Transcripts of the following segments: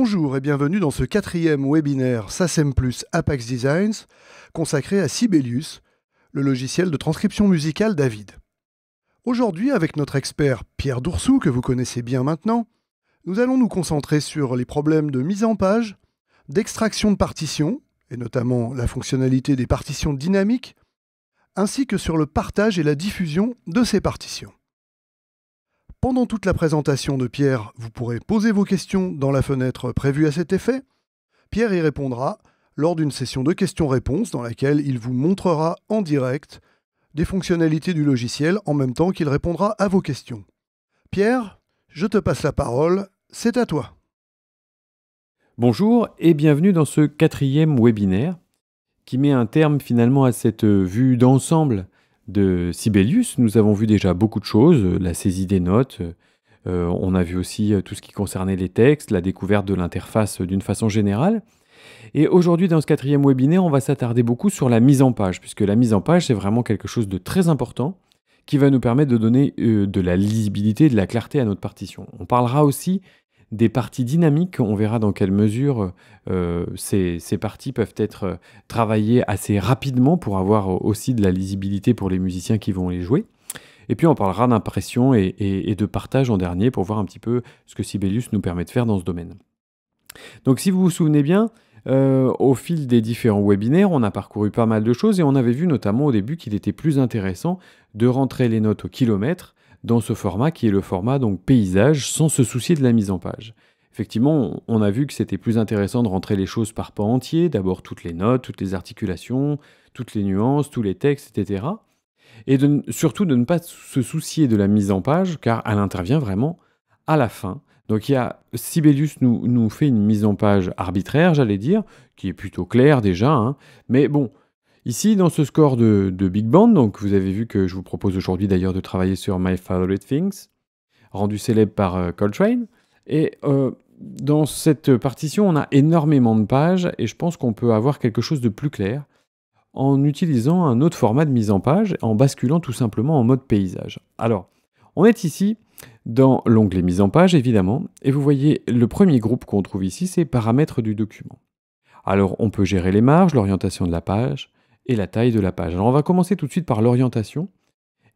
Bonjour et bienvenue dans ce quatrième webinaire SACEM Plus Apex Designs consacré à Sibelius, le logiciel de transcription musicale David. Aujourd'hui, avec notre expert Pierre Doursou, que vous connaissez bien maintenant, nous allons nous concentrer sur les problèmes de mise en page, d'extraction de partitions, et notamment la fonctionnalité des partitions dynamiques, ainsi que sur le partage et la diffusion de ces partitions. Pendant toute la présentation de Pierre, vous pourrez poser vos questions dans la fenêtre prévue à cet effet. Pierre y répondra lors d'une session de questions-réponses dans laquelle il vous montrera en direct des fonctionnalités du logiciel en même temps qu'il répondra à vos questions. Pierre, je te passe la parole, c'est à toi. Bonjour et bienvenue dans ce quatrième webinaire qui met un terme finalement à cette vue d'ensemble de Sibelius, nous avons vu déjà beaucoup de choses, euh, la saisie des notes, euh, euh, on a vu aussi tout ce qui concernait les textes, la découverte de l'interface d'une façon générale. Et aujourd'hui, dans ce quatrième webinaire, on va s'attarder beaucoup sur la mise en page, puisque la mise en page, c'est vraiment quelque chose de très important qui va nous permettre de donner de la lisibilité de la clarté à notre partition. On parlera aussi des parties dynamiques. On verra dans quelle mesure euh, ces, parties peuvent être euh, travaillées assez rapidement pour avoir aussi de la lisibilité pour les musiciens qui vont les jouer. Et puis on parlera d'impression et, de partage en dernier pour voir un petit peu ce que Sibelius nous permet de faire dans ce domaine. Donc si vous vous souvenez bien, euh, au fil des différents webinaires, on a parcouru pas mal de choses et on avait vu notamment au début qu'il était plus intéressant de rentrer les notes au kilomètre dans ce format qui est le format donc paysage sans se soucier de la mise en page. Effectivement, on a vu que c'était plus intéressant de rentrer les choses par pas entier, d'abord toutes les notes, toutes les articulations, toutes les nuances, tous les textes, etc. Et surtout de ne pas se soucier de la mise en page, car elle intervient vraiment à la fin. Donc il y a Sibelius nous, fait une mise en page arbitraire, j'allais dire, qui est plutôt claire déjà, hein, mais bon, Ici, dans ce score de, Big Band, donc vous avez vu que je vous propose aujourd'hui d'ailleurs de travailler sur My Favorite Things, rendu célèbre par euh, Coltrane. Et euh, dans cette partition, on a énormément de pages et je pense qu'on peut avoir quelque chose de plus clair en utilisant un autre format de mise en page, en basculant tout simplement en mode paysage. Alors, on est ici dans l'onglet mise en page, évidemment, et vous voyez le premier groupe qu'on trouve ici, c'est paramètres du document. Alors, on peut gérer les marges, l'orientation de la page, et la taille de la page. Alors on va commencer tout de suite par l'orientation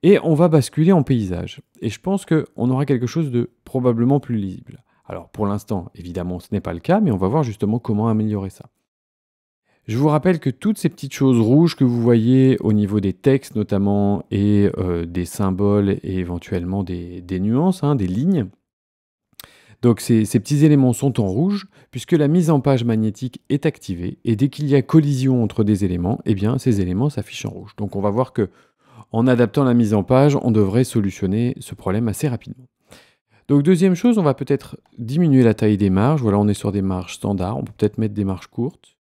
et on va basculer en paysage. Et je pense qu'on aura quelque chose de probablement plus lisible. Alors pour l'instant, évidemment, ce n'est pas le cas, mais on va voir justement comment améliorer ça. Je vous rappelle que toutes ces petites choses rouges que vous voyez au niveau des textes notamment et euh, des symboles et éventuellement des, nuances, hein, des lignes, donc ces, petits éléments sont en rouge puisque la mise en page magnétique est activée et dès qu'il y a collision entre des éléments, eh bien ces éléments s'affichent en rouge. Donc on va voir que en adaptant la mise en page, on devrait solutionner ce problème assez rapidement. Donc deuxième chose, on va peut-être diminuer la taille des marges. Voilà, on est sur des marges standards, on peut peut-être mettre des marges courtes.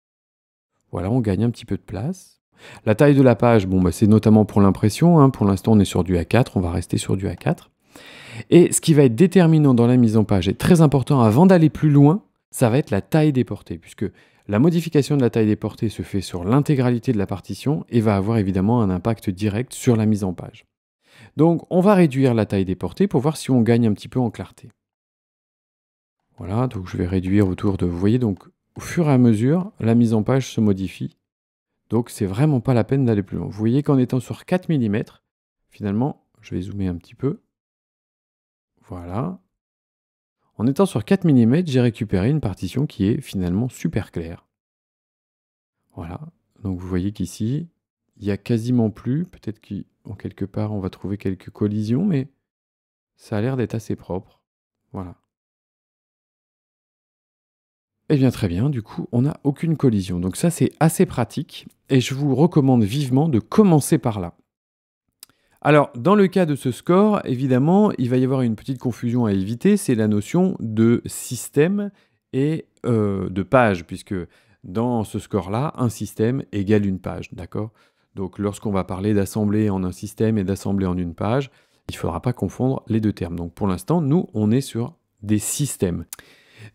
Voilà, on gagne un petit peu de place. La taille de la page, bon, bah, c'est notamment pour l'impression. Hein. Pour l'instant, on est sur du A4, on va rester sur du A4. Et ce qui va être déterminant dans la mise en page et très important avant d'aller plus loin, ça va être la taille des portées, puisque la modification de la taille des portées se fait sur l'intégralité de la partition et va avoir évidemment un impact direct sur la mise en page. Donc on va réduire la taille des portées pour voir si on gagne un petit peu en clarté. Voilà, donc je vais réduire autour de... Vous voyez, donc au fur et à mesure, la mise en page se modifie. Donc c'est vraiment pas la peine d'aller plus loin. Vous voyez qu'en étant sur 4 mm, finalement, je vais zoomer un petit peu, voilà. En étant sur 4 mm, j'ai récupéré une partition qui est finalement super claire. Voilà. Donc vous voyez qu'ici, il n'y a quasiment plus. Peut-être qu'en quelque part, on va trouver quelques collisions, mais ça a l'air d'être assez propre. Voilà. Eh bien très bien, du coup, on n'a aucune collision. Donc ça, c'est assez pratique et je vous recommande vivement de commencer par là. Alors, dans le cas de ce score, évidemment, il va y avoir une petite confusion à éviter, c'est la notion de système et euh, de page, puisque dans ce score-là, un système égale une page, d'accord Donc, lorsqu'on va parler d'assembler en un système et d'assembler en une page, il ne faudra pas confondre les deux termes. Donc, pour l'instant, nous, on est sur des systèmes.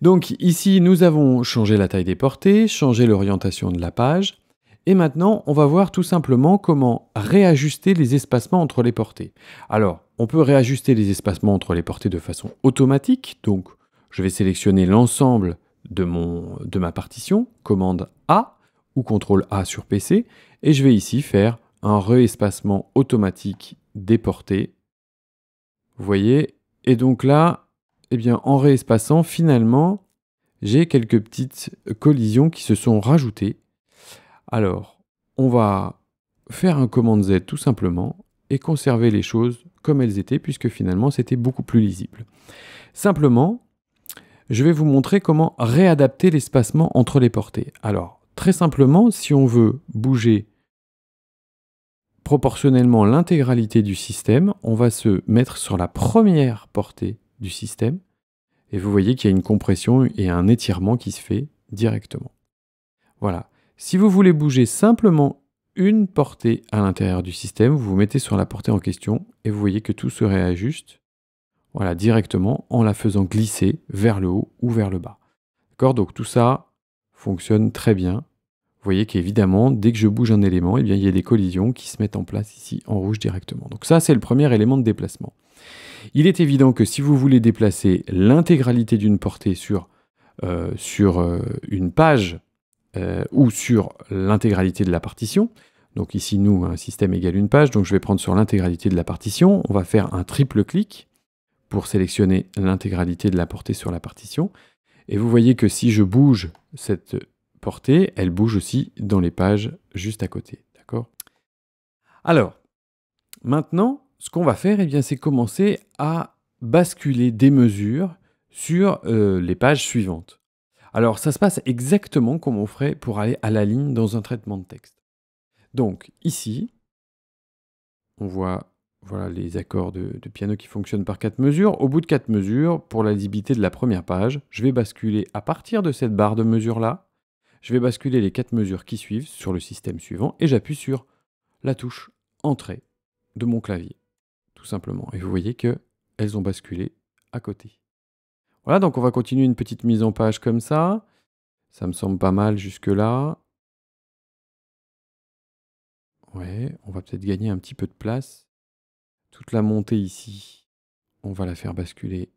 Donc, ici, nous avons changé la taille des portées, changé l'orientation de la page, et maintenant, on va voir tout simplement comment réajuster les espacements entre les portées. Alors, on peut réajuster les espacements entre les portées de façon automatique. Donc, je vais sélectionner l'ensemble de, de ma partition, commande A ou contrôle A sur PC, et je vais ici faire un réespacement automatique des portées. Vous voyez Et donc là, eh bien, en réespacant, finalement, j'ai quelques petites collisions qui se sont rajoutées alors, on va faire un commande Z tout simplement et conserver les choses comme elles étaient puisque finalement c'était beaucoup plus lisible. Simplement, je vais vous montrer comment réadapter l'espacement entre les portées. Alors, très simplement, si on veut bouger proportionnellement l'intégralité du système, on va se mettre sur la première portée du système et vous voyez qu'il y a une compression et un étirement qui se fait directement. Voilà. Si vous voulez bouger simplement une portée à l'intérieur du système, vous vous mettez sur la portée en question et vous voyez que tout se réajuste voilà, directement en la faisant glisser vers le haut ou vers le bas. D'accord Donc tout ça fonctionne très bien. Vous voyez qu'évidemment, dès que je bouge un élément, eh bien, il y a des collisions qui se mettent en place ici en rouge directement. Donc ça, c'est le premier élément de déplacement. Il est évident que si vous voulez déplacer l'intégralité d'une portée sur, euh, euh, une page euh, ou sur l'intégralité de la partition. Donc ici, nous, un système égale une page, donc je vais prendre sur l'intégralité de la partition. On va faire un triple clic pour sélectionner l'intégralité de la portée sur la partition. Et vous voyez que si je bouge cette portée, elle bouge aussi dans les pages juste à côté. D'accord Alors, maintenant, ce qu'on va faire, eh c'est commencer à basculer des mesures sur euh, les pages suivantes. Alors ça se passe exactement comme on ferait pour aller à la ligne dans un traitement de texte. Donc ici, on voit voilà, les accords de, piano qui fonctionnent par quatre mesures. Au bout de quatre mesures, pour la lisibilité de la première page, je vais basculer à partir de cette barre de mesure là je vais basculer les quatre mesures qui suivent sur le système suivant et j'appuie sur la touche Entrée de mon clavier, tout simplement. Et vous voyez qu'elles ont basculé à côté. Voilà, donc on va continuer une petite mise en page comme ça. Ça me semble pas mal jusque-là. Ouais, on va peut-être gagner un petit peu de place. Toute la montée ici, on va la faire basculer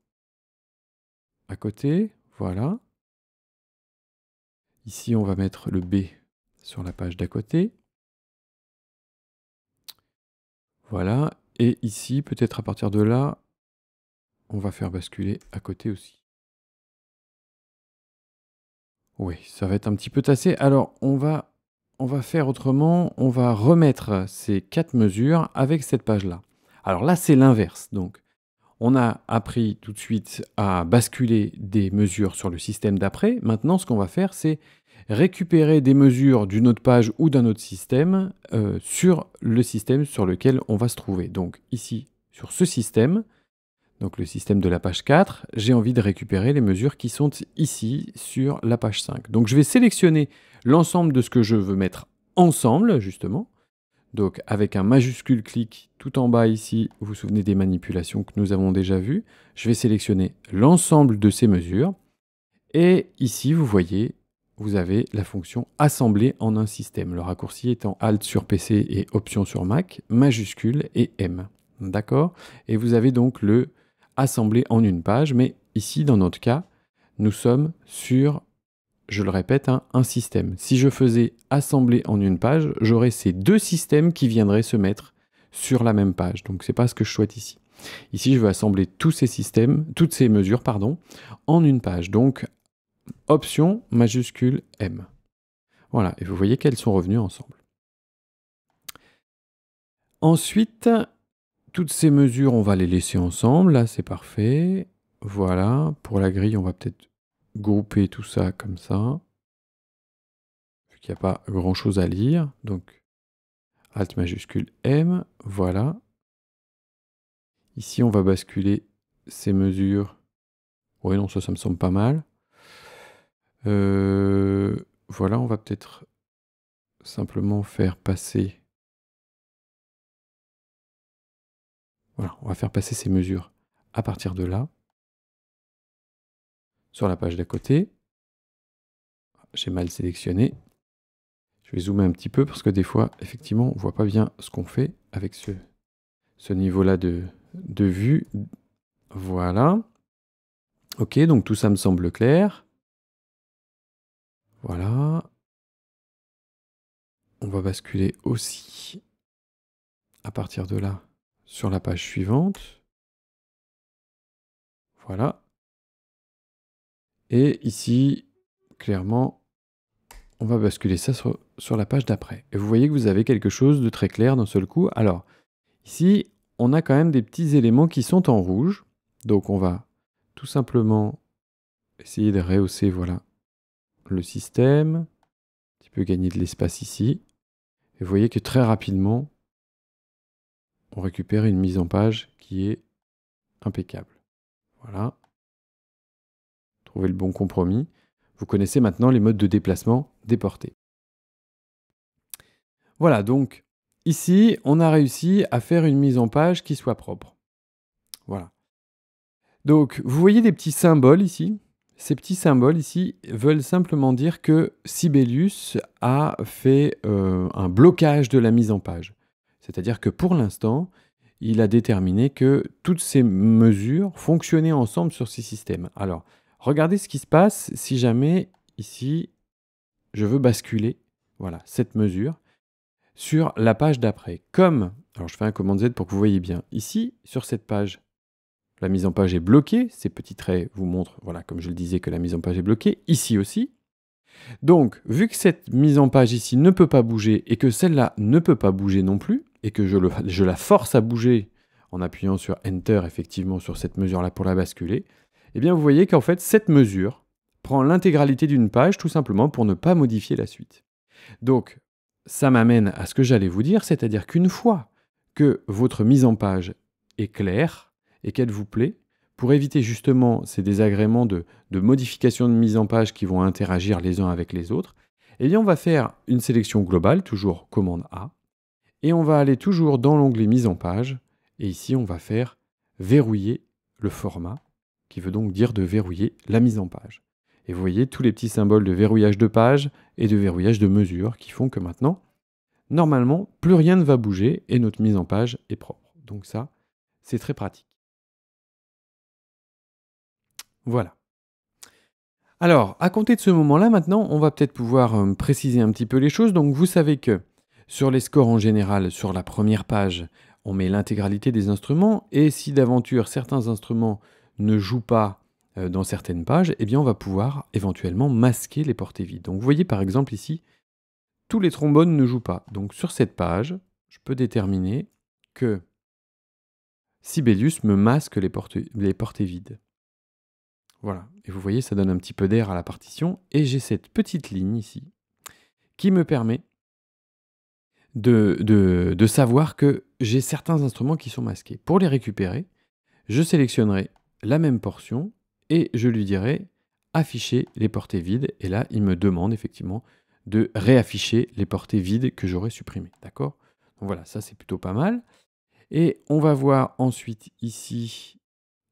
à côté. Voilà. Ici, on va mettre le B sur la page d'à côté. Voilà. Et ici, peut-être à partir de là, on va faire basculer à côté aussi. Oui, ça va être un petit peu tassé. Alors, on va, on va faire autrement. On va remettre ces quatre mesures avec cette page-là. Alors là, c'est l'inverse. Donc, on a appris tout de suite à basculer des mesures sur le système d'après. Maintenant, ce qu'on va faire, c'est récupérer des mesures d'une autre page ou d'un autre système euh, sur le système sur lequel on va se trouver. Donc ici, sur ce système, donc le système de la page 4, j'ai envie de récupérer les mesures qui sont ici sur la page 5. Donc je vais sélectionner l'ensemble de ce que je veux mettre ensemble, justement. Donc avec un majuscule clic tout en bas ici, vous vous souvenez des manipulations que nous avons déjà vues, je vais sélectionner l'ensemble de ces mesures. Et ici, vous voyez, vous avez la fonction assembler en un système. Le raccourci étant Alt sur PC et Option sur Mac, majuscule et M. D'accord Et vous avez donc le Assembler en une page, mais ici, dans notre cas, nous sommes sur, je le répète, hein, un système. Si je faisais assembler en une page, j'aurais ces deux systèmes qui viendraient se mettre sur la même page. Donc ce n'est pas ce que je souhaite ici. Ici, je veux assembler tous ces systèmes, toutes ces mesures, pardon, en une page. Donc option majuscule M. Voilà, et vous voyez qu'elles sont revenues ensemble. Ensuite, toutes ces mesures, on va les laisser ensemble. Là, c'est parfait. Voilà. Pour la grille, on va peut-être grouper tout ça comme ça. Vu qu'il n'y a pas grand-chose à lire. Donc, Alt majuscule M. Voilà. Ici, on va basculer ces mesures. Oui, non, ça, ça me semble pas mal. Euh, voilà, on va peut-être simplement faire passer on va faire passer ces mesures à partir de là, sur la page d'à côté. J'ai mal sélectionné. Je vais zoomer un petit peu parce que des fois, effectivement, on ne voit pas bien ce qu'on fait avec ce, ce niveau-là de vue. Voilà. Ok, donc tout ça me semble clair. Voilà. On va basculer aussi à partir de là sur la page suivante. Voilà. Et ici, clairement, on va basculer ça sur, la page d'après. Et vous voyez que vous avez quelque chose de très clair d'un seul coup. Alors, ici, on a quand même des petits éléments qui sont en rouge. Donc, on va tout simplement essayer de rehausser voilà, le système. Un petit peu gagner de l'espace ici. Et vous voyez que très rapidement, on récupère une mise en page qui est impeccable. Voilà. Trouvez le bon compromis. Vous connaissez maintenant les modes de déplacement déportés. Voilà, donc ici, on a réussi à faire une mise en page qui soit propre. Voilà. Donc, vous voyez des petits symboles ici. Ces petits symboles ici veulent simplement dire que Sibelius a fait euh, un blocage de la mise en page. C'est-à-dire que pour l'instant, il a déterminé que toutes ces mesures fonctionnaient ensemble sur ces systèmes. Alors, regardez ce qui se passe si jamais, ici, je veux basculer voilà, cette mesure sur la page d'après. Comme, alors je fais un commande Z pour que vous voyez bien, ici, sur cette page, la mise en page est bloquée. Ces petits traits vous montrent, voilà, comme je le disais, que la mise en page est bloquée. Ici aussi. Donc, vu que cette mise en page ici ne peut pas bouger et que celle-là ne peut pas bouger non plus, et que je, la force à bouger en appuyant sur Enter, effectivement, sur cette mesure-là pour la basculer, eh bien vous voyez qu'en fait, cette mesure prend l'intégralité d'une page tout simplement pour ne pas modifier la suite. Donc, ça m'amène à ce que j'allais vous dire, c'est-à-dire qu'une fois que votre mise en page est claire et qu'elle vous plaît, pour éviter justement ces désagréments de, de modifications de mise en page qui vont interagir les uns avec les autres, eh bien on va faire une sélection globale, toujours commande A, et on va aller toujours dans l'onglet mise en page. Et ici, on va faire verrouiller le format, qui veut donc dire de verrouiller la mise en page. Et vous voyez tous les petits symboles de verrouillage de page et de verrouillage de mesure qui font que maintenant, normalement, plus rien ne va bouger et notre mise en page est propre. Donc ça, c'est très pratique. Voilà. Alors, à compter de ce moment-là, maintenant, on va peut-être pouvoir euh, préciser un petit peu les choses. Donc, vous savez que sur les scores en général, sur la première page, on met l'intégralité des instruments et si d'aventure certains instruments ne jouent pas euh, dans certaines pages, eh bien on va pouvoir éventuellement masquer les portées vides. Donc vous voyez par exemple ici, tous les trombones ne jouent pas. Donc sur cette page, je peux déterminer que Sibelius me masque les portées, les portées vides. Voilà, et vous voyez, ça donne un petit peu d'air à la partition, et j'ai cette petite ligne ici qui me permet de, savoir que j'ai certains instruments qui sont masqués. Pour les récupérer, je sélectionnerai la même portion et je lui dirai afficher les portées vides. Et là, il me demande effectivement de réafficher les portées vides que j'aurais supprimées. D'accord Donc voilà, ça c'est plutôt pas mal. Et on va voir ensuite ici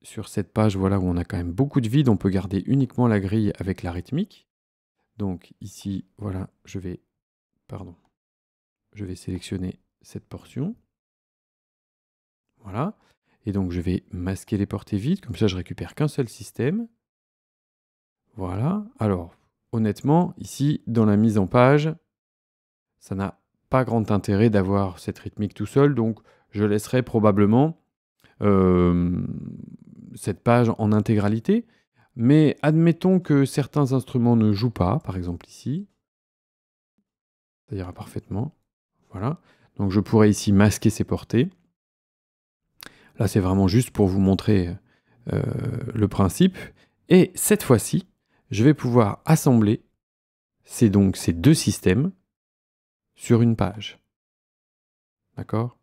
sur cette page voilà, où on a quand même beaucoup de vide, on peut garder uniquement la grille avec la rythmique. Donc ici, voilà, je vais... Pardon je vais sélectionner cette portion. Voilà. Et donc je vais masquer les portées vides, comme ça je récupère qu'un seul système. Voilà. Alors, honnêtement, ici, dans la mise en page, ça n'a pas grand intérêt d'avoir cette rythmique tout seul, donc je laisserai probablement euh, cette page en intégralité. Mais admettons que certains instruments ne jouent pas, par exemple ici. Ça ira parfaitement. Voilà. Donc je pourrais ici masquer ces portées. Là, c'est vraiment juste pour vous montrer euh, le principe. Et cette fois-ci, je vais pouvoir assembler ces, donc, ces deux systèmes sur une page. D'accord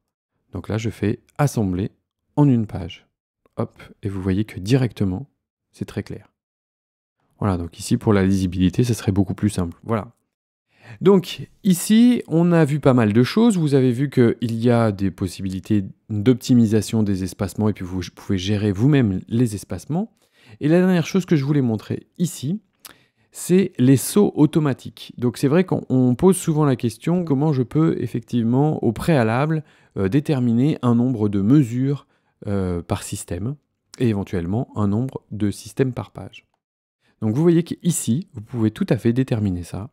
Donc là, je fais assembler en une page. Hop, et vous voyez que directement, c'est très clair. Voilà, donc ici, pour la lisibilité, ce serait beaucoup plus simple. Voilà. Donc ici, on a vu pas mal de choses. Vous avez vu qu'il y a des possibilités d'optimisation des espacements et puis vous pouvez gérer vous-même les espacements. Et la dernière chose que je voulais montrer ici, c'est les sauts automatiques. Donc c'est vrai qu'on pose souvent la question comment je peux effectivement au préalable euh, déterminer un nombre de mesures euh, par système et éventuellement un nombre de systèmes par page. Donc vous voyez qu'ici, vous pouvez tout à fait déterminer ça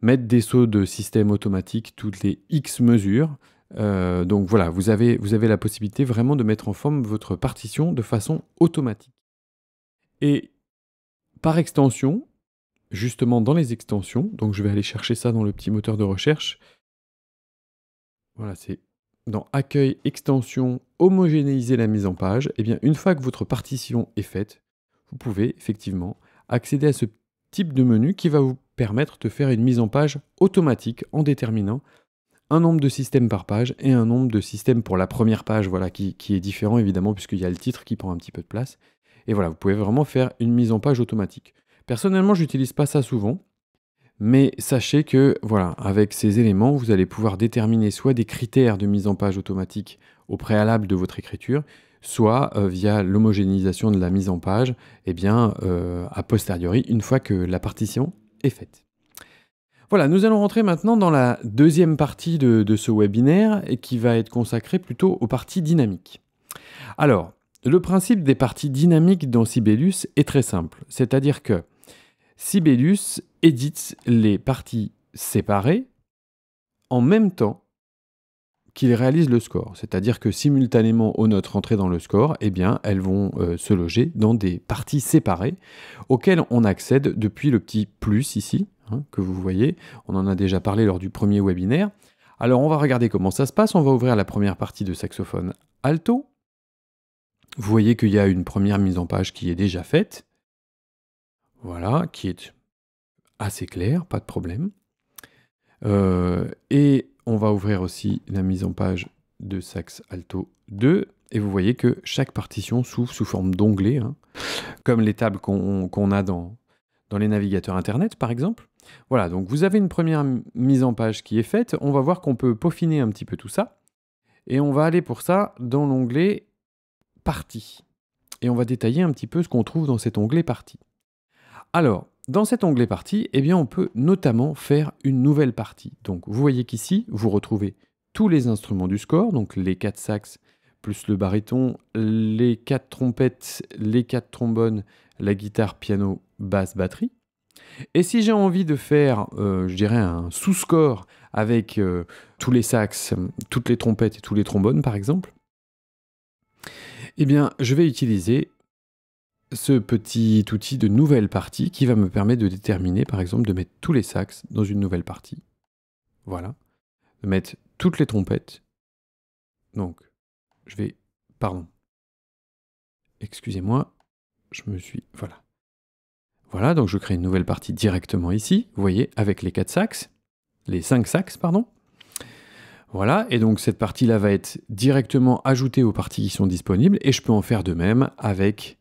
mettre des sauts de système automatique toutes les X mesures. Euh, donc voilà, vous avez, vous avez la possibilité vraiment de mettre en forme votre partition de façon automatique. Et par extension, justement dans les extensions, donc je vais aller chercher ça dans le petit moteur de recherche. Voilà, c'est dans Accueil, Extension, Homogénéiser la mise en page. Et eh bien, une fois que votre partition est faite, vous pouvez effectivement accéder à ce type de menu qui va vous permettre de faire une mise en page automatique en déterminant un nombre de systèmes par page et un nombre de systèmes pour la première page, voilà, qui, est différent évidemment puisqu'il y a le titre qui prend un petit peu de place. Et voilà, vous pouvez vraiment faire une mise en page automatique. Personnellement, je n'utilise pas ça souvent, mais sachez que voilà, avec ces éléments, vous allez pouvoir déterminer soit des critères de mise en page automatique au préalable de votre écriture, soit euh, via l'homogénéisation de la mise en page, et eh bien euh, a posteriori, une fois que la partition voilà, nous allons rentrer maintenant dans la deuxième partie de, ce webinaire et qui va être consacrée plutôt aux parties dynamiques. Alors, le principe des parties dynamiques dans Sibelius est très simple, c'est-à-dire que Sibelius édite les parties séparées en même temps qu'ils réalisent le score. C'est-à-dire que simultanément aux notes rentrées dans le score, eh bien, elles vont euh, se loger dans des parties séparées auxquelles on accède depuis le petit plus ici, hein, que vous voyez. On en a déjà parlé lors du premier webinaire. Alors on va regarder comment ça se passe. On va ouvrir la première partie de saxophone alto. Vous voyez qu'il y a une première mise en page qui est déjà faite. Voilà, qui est assez claire, pas de problème. Euh, et on va ouvrir aussi la mise en page de sax alto 2 et vous voyez que chaque partition s'ouvre sous forme d'onglet, hein. comme les tables qu'on a dans, dans les navigateurs Internet par exemple. Voilà, donc vous avez une première mise en page qui est faite. On va voir qu'on peut peaufiner un petit peu tout ça. Et on va aller pour ça dans l'onglet Partie. Et on va détailler un petit peu ce qu'on trouve dans cet onglet Partie. Alors, dans cet onglet partie, eh bien, on peut notamment faire une nouvelle partie. Donc vous voyez qu'ici, vous retrouvez tous les instruments du score, donc les quatre saxes plus le baryton, les quatre trompettes, les quatre trombones, la guitare, piano, basse, batterie. Et si j'ai envie de faire, euh, je dirais, un sous-score avec euh, tous les saxes, toutes les trompettes et tous les trombones, par exemple, eh bien, je vais utiliser ce petit outil de nouvelle partie qui va me permettre de déterminer, par exemple, de mettre tous les sax dans une nouvelle partie. Voilà. De mettre toutes les trompettes. Donc, je vais... Pardon. Excusez-moi. Je me suis... Voilà. Voilà, donc je crée une nouvelle partie directement ici, vous voyez, avec les quatre sax, les cinq sax, pardon. Voilà, et donc cette partie-là va être directement ajoutée aux parties qui sont disponibles, et je peux en faire de même avec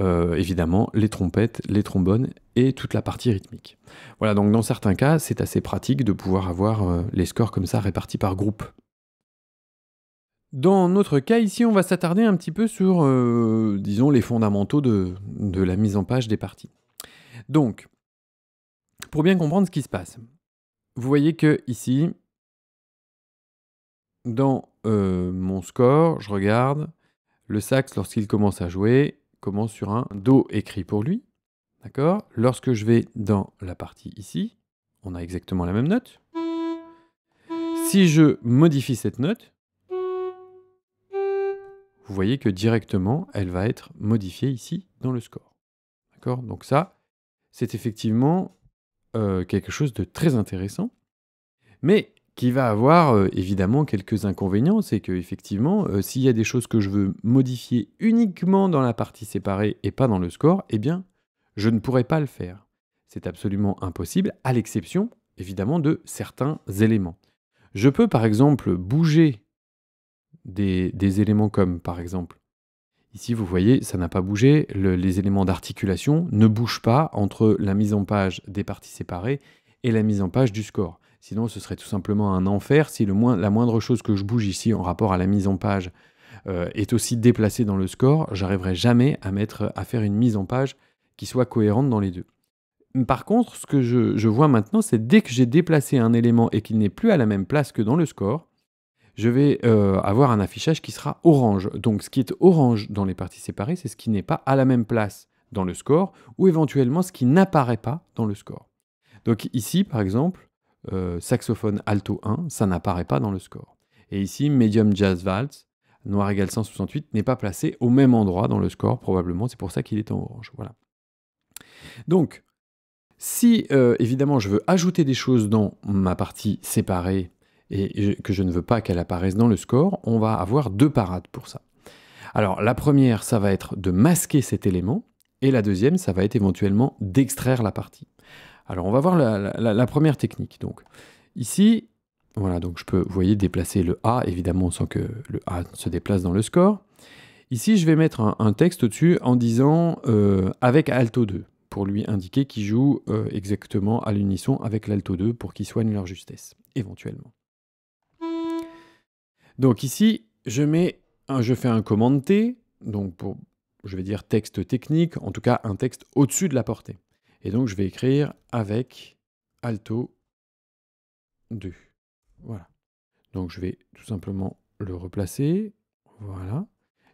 euh, évidemment les trompettes, les trombones et toute la partie rythmique. Voilà, donc dans certains cas, c'est assez pratique de pouvoir avoir euh, les scores comme ça répartis par groupe. Dans notre cas ici, on va s'attarder un petit peu sur, euh, disons, les fondamentaux de, la mise en page des parties. Donc, pour bien comprendre ce qui se passe, vous voyez que ici, dans mon score, je regarde le sax lorsqu'il commence à jouer, commence sur un Do écrit pour lui. D'accord Lorsque je vais dans la partie ici, on a exactement la même note. Si je modifie cette note, vous voyez que directement, elle va être modifiée ici dans le score. D'accord Donc ça, c'est effectivement euh, quelque chose de très intéressant. Mais qui va avoir euh, évidemment quelques inconvénients, c'est que euh, s'il y a des choses que je veux modifier uniquement dans la partie séparée et pas dans le score, eh bien, je ne pourrai pas le faire. C'est absolument impossible, à l'exception évidemment de certains éléments. Je peux par exemple bouger des, éléments comme par exemple, ici vous voyez, ça n'a pas bougé, les éléments d'articulation ne bougent pas entre la mise en page des parties séparées et la mise en page du score. Sinon, ce serait tout simplement un enfer si la moindre chose que je bouge ici en rapport à la mise en page euh, est aussi déplacée dans le score. J'arriverai jamais à, mettre, à faire une mise en page qui soit cohérente dans les deux. Par contre, ce que je, vois maintenant, c'est dès que j'ai déplacé un élément et qu'il n'est plus à la même place que dans le score, je vais euh, avoir un affichage qui sera orange. Donc ce qui est orange dans les parties séparées, c'est ce qui n'est pas à la même place dans le score ou éventuellement ce qui n'apparaît pas dans le score. Donc ici, par exemple, euh, saxophone alto 1, ça n'apparaît pas dans le score. Et ici, medium jazz waltz, noir égale 168, n'est pas placé au même endroit dans le score, probablement, c'est pour ça qu'il est en orange. Voilà. Donc, si euh, évidemment je veux ajouter des choses dans ma partie séparée et que je ne veux pas qu'elle apparaisse dans le score, on va avoir deux parades pour ça. Alors la première, ça va être de masquer cet élément, et la deuxième, ça va être éventuellement d'extraire la partie. Alors, on va voir la, première technique. Donc, ici, voilà, donc je peux, vous voyez, déplacer le A, évidemment, sans que le A se déplace dans le score. Ici, je vais mettre un, texte au-dessus en disant euh, avec alto 2, pour lui indiquer qu'il joue euh, exactement à l'unisson avec l'alto 2 pour qu'il soigne leur justesse, éventuellement. Donc ici, je, mets je fais un commande T, donc pour, je vais dire texte technique, en tout cas un texte au-dessus de la portée. Et donc, je vais écrire avec alto 2. Voilà. Donc, je vais tout simplement le replacer. Voilà.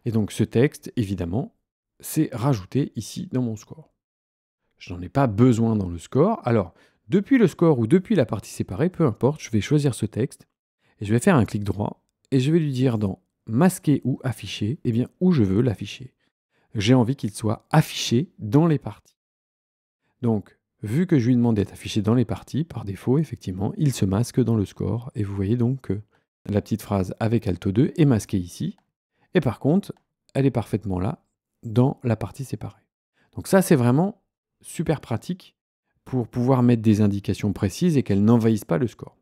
Et donc, ce texte, évidemment, c'est rajouté ici dans mon score. Je n'en ai pas besoin dans le score. Alors, depuis le score ou depuis la partie séparée, peu importe, je vais choisir ce texte et je vais faire un clic droit et je vais lui dire dans masquer ou afficher, eh bien, où je veux l'afficher. J'ai envie qu'il soit affiché dans les parties. Donc, vu que je lui demande d'être affiché dans les parties, par défaut, effectivement, il se masque dans le score. Et vous voyez donc que la petite phrase avec Alto 2 est masquée ici. Et par contre, elle est parfaitement là dans la partie séparée. Donc ça, c'est vraiment super pratique pour pouvoir mettre des indications précises et qu'elles n'envahissent pas le score.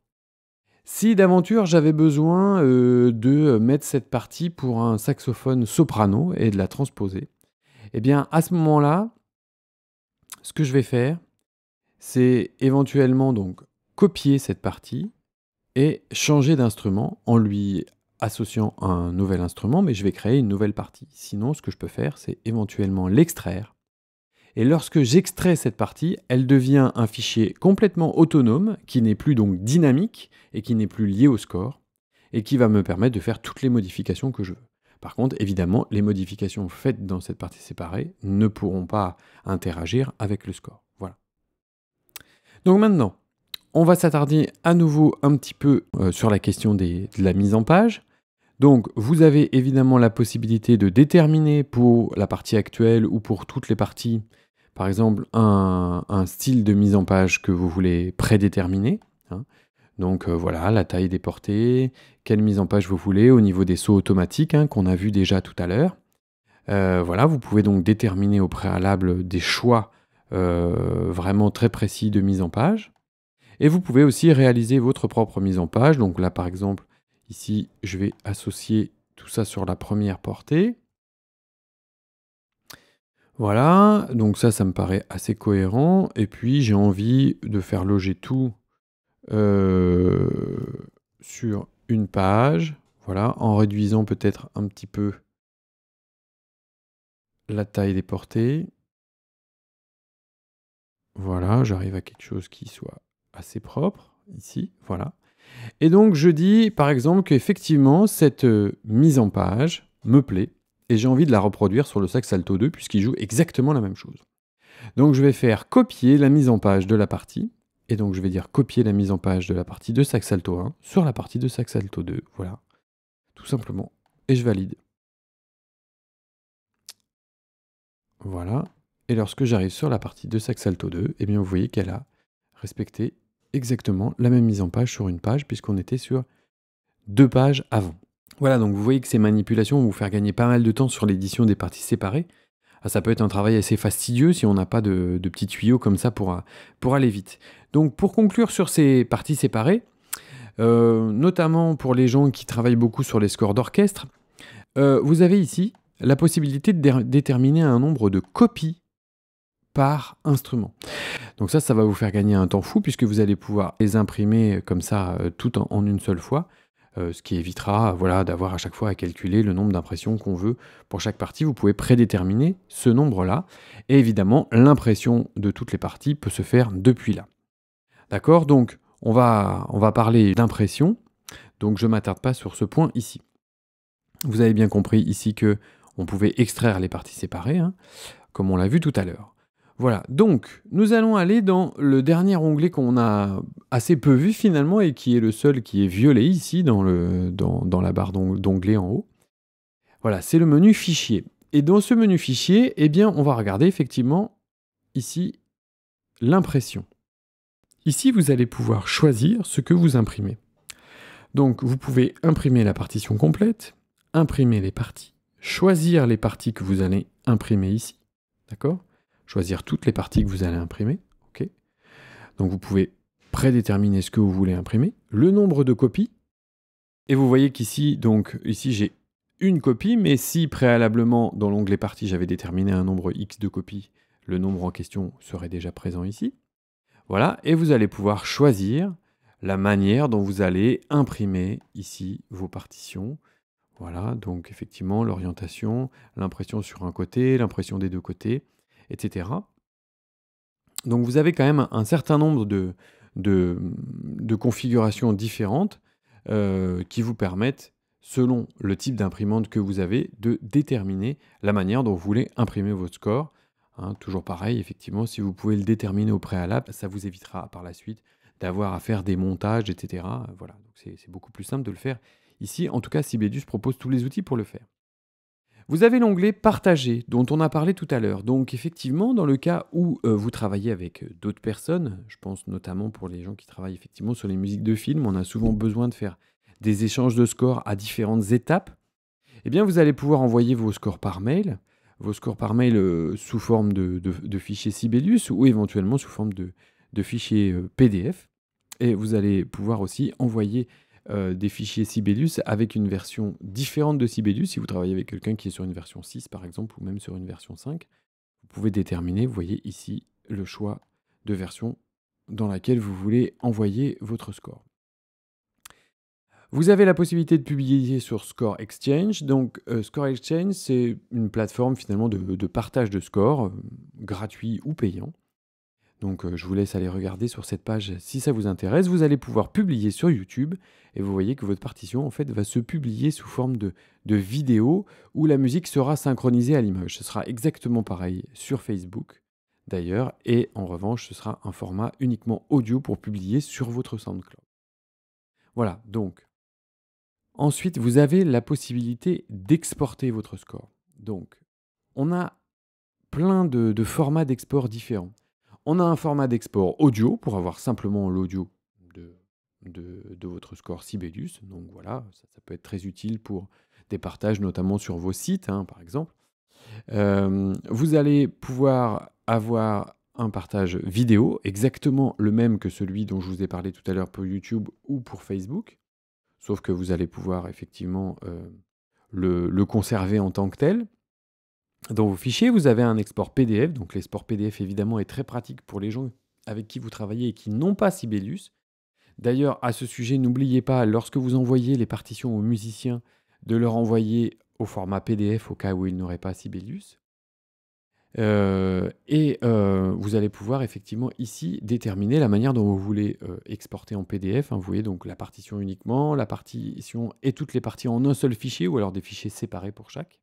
Si d'aventure j'avais besoin euh, de mettre cette partie pour un saxophone soprano et de la transposer, eh bien à ce moment-là, ce que je vais faire, c'est éventuellement donc copier cette partie et changer d'instrument en lui associant un nouvel instrument, mais je vais créer une nouvelle partie. Sinon, ce que je peux faire, c'est éventuellement l'extraire. Et lorsque j'extrais cette partie, elle devient un fichier complètement autonome, qui n'est plus donc dynamique et qui n'est plus lié au score, et qui va me permettre de faire toutes les modifications que je veux. Par contre, évidemment, les modifications faites dans cette partie séparée ne pourront pas interagir avec le score. Voilà. Donc maintenant, on va s'attarder à nouveau un petit peu euh, sur la question de la mise en page. Donc, vous avez évidemment la possibilité de déterminer pour la partie actuelle ou pour toutes les parties, par exemple, un, style de mise en page que vous voulez prédéterminer. Hein. Donc euh, voilà, la taille des portées, quelle mise en page vous voulez au niveau des sauts automatiques hein, qu'on a vu déjà tout à l'heure. Euh, voilà, vous pouvez donc déterminer au préalable des choix euh, vraiment très précis de mise en page. Et vous pouvez aussi réaliser votre propre mise en page. Donc là par exemple, ici je vais associer tout ça sur la première portée. Voilà, donc ça, ça me paraît assez cohérent. Et puis j'ai envie de faire loger tout euh, sur une page, voilà, en réduisant peut-être un petit peu la taille des portées. Voilà, j'arrive à quelque chose qui soit assez propre ici, voilà. Et donc je dis par exemple qu'effectivement cette euh, mise en page me plaît et j'ai envie de la reproduire sur le sax alto 2 puisqu'il joue exactement la même chose. Donc je vais faire copier la mise en page de la partie et donc je vais dire copier la mise en page de la partie de Saxalto 1 sur la partie de Saxalto 2. Voilà, tout simplement. Et je valide. Voilà. Et lorsque j'arrive sur la partie de Saxalto 2, et eh bien vous voyez qu'elle a respecté exactement la même mise en page sur une page puisqu'on était sur deux pages avant. Voilà, donc vous voyez que ces manipulations vont vous faire gagner pas mal de temps sur l'édition des parties séparées, ah, ça peut être un travail assez fastidieux si on n'a pas de, petits tuyaux comme ça pour, euh, pour aller vite. Donc pour conclure sur ces parties séparées, euh, notamment pour les gens qui travaillent beaucoup sur les scores d'orchestre, euh, vous avez ici la possibilité de déterminer un nombre de copies par instrument. Donc ça, ça va vous faire gagner un temps fou puisque vous allez pouvoir les imprimer comme ça tout en une seule fois. Euh, ce qui évitera voilà, d'avoir à chaque fois à calculer le nombre d'impressions qu'on veut pour chaque partie. Vous pouvez prédéterminer ce nombre-là. Et évidemment, l'impression de toutes les parties peut se faire depuis là. D'accord Donc, on va, on va parler d'impression. Donc, je ne m'attarde pas sur ce point ici. Vous avez bien compris ici que on pouvait extraire les parties séparées, hein, comme on l'a vu tout à l'heure. Voilà, donc nous allons aller dans le dernier onglet qu'on a assez peu vu finalement et qui est le seul qui est violet ici dans, la barre d'onglet en haut. Voilà, c'est le menu fichier. Et dans ce menu fichier, eh bien, on va regarder effectivement ici l'impression. Ici, vous allez pouvoir choisir ce que vous imprimez. Donc, vous pouvez imprimer la partition complète, imprimer les parties, choisir les parties que vous allez imprimer ici, d'accord choisir toutes les parties que vous allez imprimer. Donc vous pouvez prédéterminer ce que vous voulez imprimer, le nombre de copies. Et vous voyez qu'ici, donc ici j'ai une copie, mais si préalablement dans l'onglet parties, j'avais déterminé un nombre X de copies, le nombre en question serait déjà présent ici. Voilà, et vous allez pouvoir choisir la manière dont vous allez imprimer ici vos partitions. Voilà, donc effectivement l'orientation, l'impression sur un côté, l'impression des deux côtés etc. Donc vous avez quand même un certain nombre de, configurations différentes euh, qui vous permettent, selon le type d'imprimante que vous avez, de déterminer la manière dont vous voulez imprimer votre score. Hein, toujours pareil, effectivement, si vous pouvez le déterminer au préalable, ça vous évitera par la suite d'avoir à faire des montages, etc. Voilà, c'est beaucoup plus simple de le faire ici. En tout cas, Sibelius propose tous les outils pour le faire. Vous avez l'onglet Partager dont on a parlé tout à l'heure. Donc effectivement, dans le cas où euh, vous travaillez avec euh, d'autres personnes, je pense notamment pour les gens qui travaillent effectivement sur les musiques de films, on a souvent besoin de faire des échanges de scores à différentes étapes. Eh bien, vous allez pouvoir envoyer vos scores par mail, vos scores par mail euh, sous forme de, fichiers Sibelius ou éventuellement sous forme de, fichiers PDF. Et vous allez pouvoir aussi envoyer euh, des fichiers Sibelius avec une version différente de Sibelius. Si vous travaillez avec quelqu'un qui est sur une version 6 par exemple ou même sur une version 5, vous pouvez déterminer, vous voyez ici, le choix de version dans laquelle vous voulez envoyer votre score. Vous avez la possibilité de publier sur Score Exchange. Donc, euh, Score Exchange, c'est une plateforme finalement de, partage de scores, euh, gratuit ou payant. Donc euh, je vous laisse aller regarder sur cette page si ça vous intéresse. Vous allez pouvoir publier sur YouTube et vous voyez que votre partition en fait va se publier sous forme de, de vidéo où la musique sera synchronisée à l'image. Ce sera exactement pareil sur Facebook d'ailleurs et en revanche ce sera un format uniquement audio pour publier sur votre SoundCloud. Voilà donc. Ensuite vous avez la possibilité d'exporter votre score. Donc on a plein de, de formats d'export différents. On a un format d'export audio pour avoir simplement l'audio de, votre score Sibelius. Donc voilà, ça, peut être très utile pour des partages, notamment sur vos sites, hein, par exemple. Euh, vous allez pouvoir avoir un partage vidéo, exactement le même que celui dont je vous ai parlé tout à l'heure pour YouTube ou pour Facebook, sauf que vous allez pouvoir effectivement euh, le, conserver en tant que tel. Dans vos fichiers, vous avez un export PDF. Donc l'export PDF, évidemment, est très pratique pour les gens avec qui vous travaillez et qui n'ont pas Sibelius. D'ailleurs, à ce sujet, n'oubliez pas, lorsque vous envoyez les partitions aux musiciens, de leur envoyer au format PDF au cas où ils n'auraient pas Sibelius. Euh, et euh, vous allez pouvoir effectivement ici déterminer la manière dont vous voulez euh, exporter en PDF. Hein. vous voyez donc la partition uniquement, la partition et toutes les parties en un seul fichier ou alors des fichiers séparés pour chaque.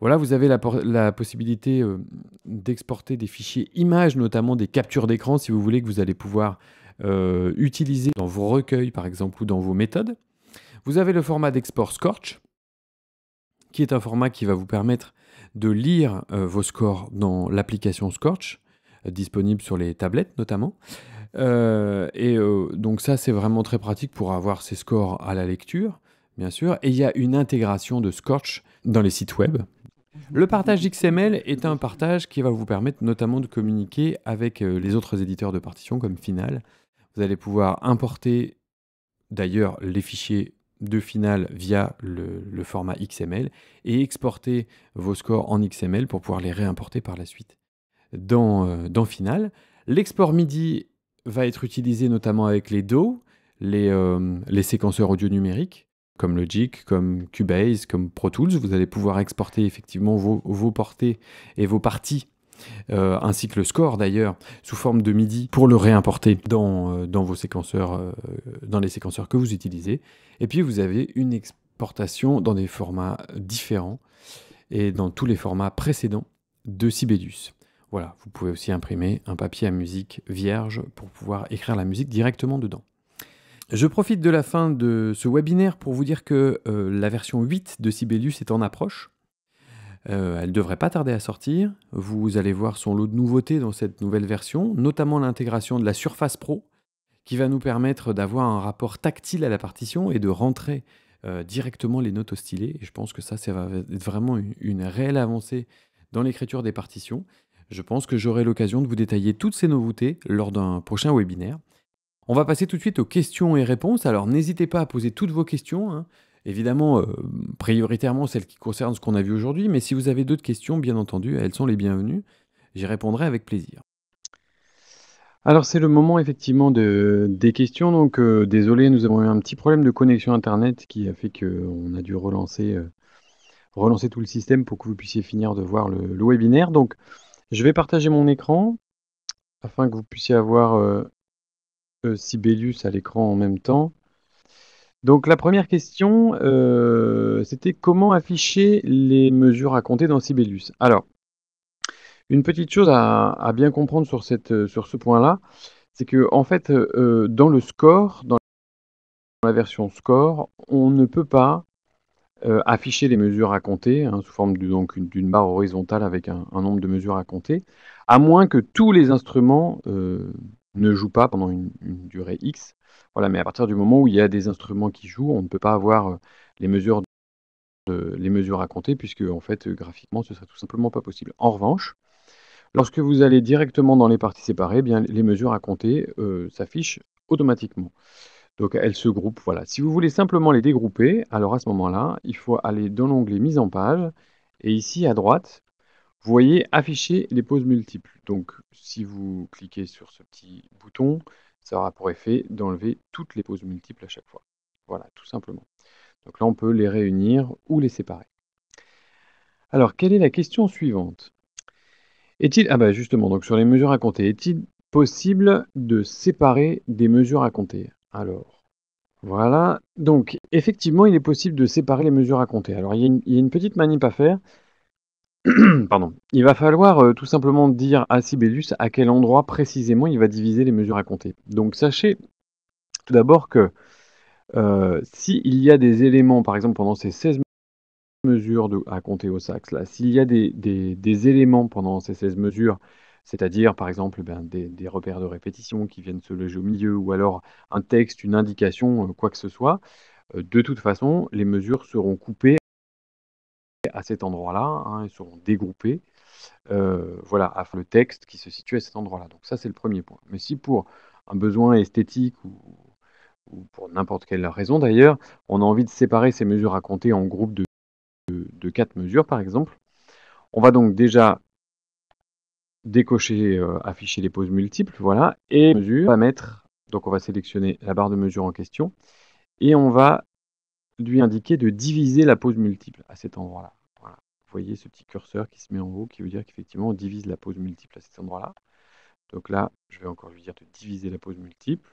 Voilà, vous avez la, possibilité euh, d'exporter des fichiers images, notamment des captures d'écran, si vous voulez que vous allez pouvoir euh, utiliser dans vos recueils, par exemple, ou dans vos méthodes. Vous avez le format d'export Scorch, qui est un format qui va vous permettre de lire euh, vos scores dans l'application Scorch, disponible sur les tablettes notamment. et donc ça, c'est vraiment très pratique pour avoir ces scores à la lecture, bien sûr. Et il y a une intégration de Scorch dans les sites web, le partage XML est un partage qui va vous permettre notamment de communiquer avec euh, les autres éditeurs de partitions comme Final. Vous allez pouvoir importer d'ailleurs les fichiers de Final via le, format XML et exporter vos scores en XML pour pouvoir les réimporter par la suite. Euh, dans, Final, l'export MIDI va être utilisé notamment avec les DAW, les euh, séquenceurs audio numériques, comme Logic, comme Cubase, comme Pro Tools. Vous allez pouvoir exporter effectivement vos, portées et vos parties euh, ainsi que le score d'ailleurs, sous forme de MIDI pour le réimporter dans, euh, vos séquenceurs, euh, dans les séquenceurs que vous utilisez. Et puis vous avez une exportation dans des formats différents et dans tous les formats précédents de Sibelius. Voilà, vous pouvez aussi imprimer un papier à musique vierge pour pouvoir écrire la musique directement dedans. Je profite de la fin de ce webinaire pour vous dire que euh, la version 8 de Sibelius est en approche. Elle euh, elle devrait pas tarder à sortir. Vous allez voir son lot de nouveautés dans cette nouvelle version, notamment l'intégration de la Surface Pro, qui va nous permettre d'avoir un rapport tactile à la partition et de rentrer euh, directement les notes au stylet. Et je pense que ça, va être vraiment une réelle avancée dans l'écriture des partitions. Je pense que j'aurai l'occasion de vous détailler toutes ces nouveautés lors d'un prochain webinaire. On va passer tout de suite aux questions et réponses. Alors n'hésitez pas à poser toutes vos questions. Hein. Évidemment, euh, prioritairement celles qui concernent ce qu'on a vu aujourd'hui, mais si vous avez d'autres questions, bien entendu, elles sont les bienvenues. J'y répondrai avec plaisir. Alors c'est le moment effectivement de, des questions. Donc euh, désolé, nous avons eu un petit problème de connexion Internet qui a fait qu'on a dû relancer, euh, relancer tout le système pour que vous puissiez finir de voir le webinaire. Donc je vais partager mon écran afin que vous puissiez avoir Sibelius à l'écran en même temps. Donc la première question, euh, c'était comment afficher les mesures à compter dans Sibelius. Alors, une petite chose à, bien comprendre sur, ce point-là, c'est que en fait, euh, dans le score, dans la version score, on ne peut pas euh, afficher les mesures à compter hein, sous forme d'une barre horizontale avec un, nombre de mesures à compter, à moins que tous les instruments ne joue pas pendant une, durée X. Voilà, mais à partir du moment où il y a des instruments qui jouent, on ne peut pas avoir euh, les mesures, les mesures à compter, puisque en fait, euh, graphiquement, ce serait tout simplement pas possible. En revanche, lorsque vous allez directement dans les parties séparées, eh bien, les mesures à compter euh, s'affichent automatiquement. Donc elles se groupent. Voilà. Si vous voulez simplement les dégrouper, alors à ce moment-là, il faut aller dans l'onglet Mise en page. Et ici à droite, vous voyez afficher les pauses multiples. Donc, si vous cliquez sur ce petit bouton, ça aura pour effet d'enlever toutes les pauses multiples à chaque fois. Voilà, tout simplement. Donc là, on peut les réunir ou les séparer. Alors, quelle est la question suivante Est-il, ah bah justement, donc sur les mesures à compter, est-il possible de séparer des mesures à compter Alors, voilà. Donc, effectivement, il est possible de séparer les mesures à compter. Alors, il y a une, il y a une petite manip à faire. Pardon. Il va falloir euh, tout simplement dire à Sibelius à quel endroit précisément il va diviser les mesures à compter. Donc sachez tout d'abord que euh, s'il y a des éléments, par exemple pendant ces 16 mesures à compter au sax, là, s'il y a des, éléments pendant ces 16 mesures, c'est-à-dire par exemple ben, des, repères de répétition qui viennent se loger au milieu, ou alors un texte, une indication, euh, quoi que ce soit, de toute façon, les mesures seront coupées à cet endroit-là. Hein, ils seront dégroupés, euh, voilà, afin le texte qui se situe à cet endroit-là. Donc ça, c'est le premier point. Mais si pour un besoin esthétique ou, pour n'importe quelle raison d'ailleurs, on a envie de séparer ces mesures à compter en groupes de, de, quatre mesures, par exemple, on va donc déjà décocher, euh, afficher les poses multiples, voilà, et mesure, on va mettre, donc on va sélectionner la barre de mesure en question, et on va lui indiquer de diviser la pose multiple à cet endroit-là voyez ce petit curseur qui se met en haut, qui veut dire qu'effectivement, on divise la pose multiple à cet endroit-là. Donc là, je vais encore lui dire de diviser la pose multiple,